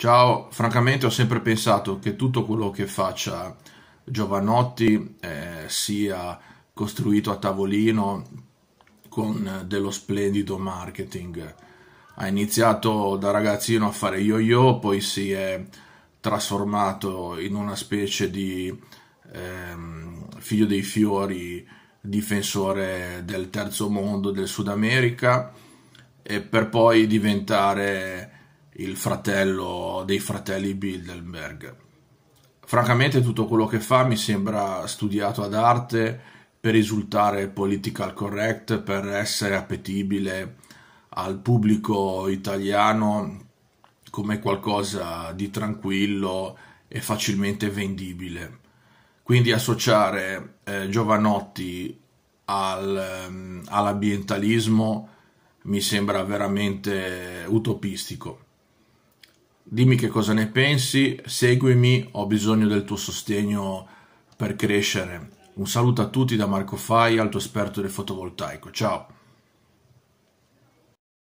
Ciao, francamente ho sempre pensato che tutto quello che faccia Giovanotti eh, sia costruito a tavolino con dello splendido marketing. Ha iniziato da ragazzino a fare yo-yo, poi si è trasformato in una specie di ehm, figlio dei fiori, difensore del terzo mondo, del Sud America, e per poi diventare il fratello dei fratelli Bilderberg. Francamente tutto quello che fa mi sembra studiato ad arte per risultare political correct, per essere appetibile al pubblico italiano come qualcosa di tranquillo e facilmente vendibile. Quindi associare eh, Giovanotti al, ehm, all'ambientalismo mi sembra veramente utopistico. Dimmi che cosa ne pensi, seguimi, ho bisogno del tuo sostegno per crescere. Un saluto a tutti da Marco Fai, alto esperto del fotovoltaico. Ciao!